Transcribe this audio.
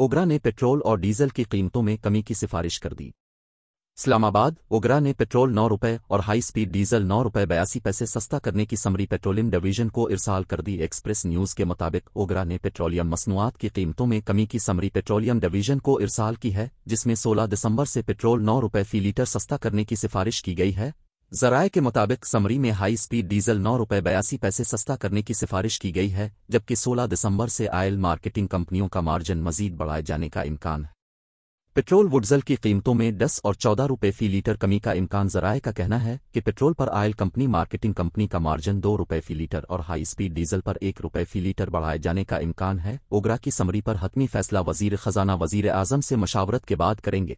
ओगरा ने पेट्रोल और डीजल की कीमतों में कमी की सिफारिश कर दी इस्लामाबाद ओगरा ने पेट्रोल नौ रुपये और हाई स्पीड डीजल नौ रुपये बयासी पैसे सस्ता करने की समरी पेट्रोलियम डिवीजन को इरसाल कर दी एक्सप्रेस न्यूज़ के मुताबिक ओगरा ने पेट्रोलियम मसनूआत की कीमतों में कमी की समरी पेट्रोलियम डिवीजन को इरसाल की है जिसमें 16 दिसंबर से पेट्रोल नौ रुपये फी लीटर सस्ता करने की सिफारिश की गई है जराए के मुताबिक समरी में हाई स्पीड डीजल नौ रुपये बयासी पैसे सस्ता करने की सिफारिश की गई है जबकि 16 दिसंबर से आयल मार्केटिंग कंपनियों का मार्जिन मजीद बढ़ाए जाने का इम्कान है पेट्रोल वुडजल की कीमतों में 10 और 14 रुपये फी लीटर कमी का इम्कान जराए का कहना है कि पेट्रोल पर आयल कंपनी मार्केटिंग कंपनी का मार्जिन दो रुपये फी लीटर और हाई स्पीड डीजल पर एक रुपये फी लीटर बढ़ाए जाने का इम्कान है ओगरा की समरी पर हतमी फैसला वजीर खजाना वजीर आजम से मशावरत के बाद करेंगे